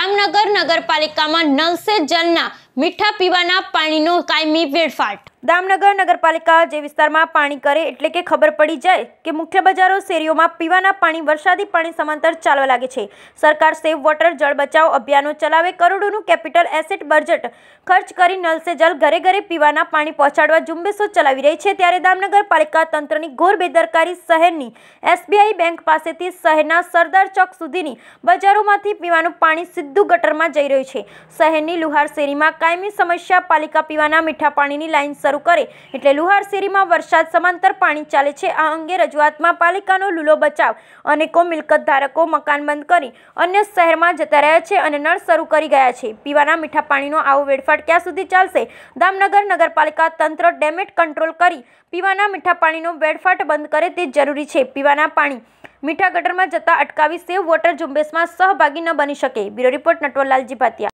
જામનગર નગરપાલિકામાં નલ સે જલના મીઠા પીવાના પાણીનો કાયમી વેડફાટ દામનગર નગરપાલિકા જે વિસ્તારમાં પાણી કરે એટલે કે ખબર પડી જાય કે મુખ્ય બજારો શેરીઓમાં પીવાના પાણી વરસાદી પાણી સમાંતર ચાલવા લાગે છે સરકાર સેવ વોટર જળ બચાવ અભિયાનો ચલાવે કરોડોનું કેપિટલ એસેટ બજેટ ખર્ચ કરી નલ સે જલ ઘરે ઘરે પીવાના પાણી પહોંચાડવા ઝુંબેશો ચલાવી રહી છે ત્યારે દામનગર પાલિકા તંત્રની ઘોર બેદરકારી શહેરની એસબીઆઈ બેંક પાસેથી શહેરના સરદાર ચોક સુધીની બજારોમાંથી પીવાનું પાણી સીધું ગટરમાં જઈ રહ્યું છે શહેરની લુહાર શેરીમાં કાયમી સમસ્યા પાલિકા પીવાના મીઠા પાણીની લાઇન શરૂ કરે એટલે લુહાર શેરીમાં વરસાદ સમાંતર પાણી ચાલે છે આ અંગે રજૂઆતમાં પાલિકાનો લૂલો બચાવ અનેકો મિલકત ધારકો મકાન બંધ કરી અન્ય શહેરમાં જતા રહ્યા છે અને નળ શરૂ કરી ગયા છે પીવાના મીઠા પાણીનો આવો વેડફાટ ક્યાં સુધી ચાલશે દામનગર નગરપાલિકા તંત્ર ડેમેટ કંટ્રોલ કરી પીવાના મીઠા પાણીનો વેડફાટ બંધ કરે તે જરૂરી છે પીવાના પાણી મીઠા ગટરમાં જતા અટકાવી સેવ વોટર ઝુંબેશમાં સહભાગી ન બની શકે બ્યુરો રિપોર્ટ નટવરલાલજી ભાતિયા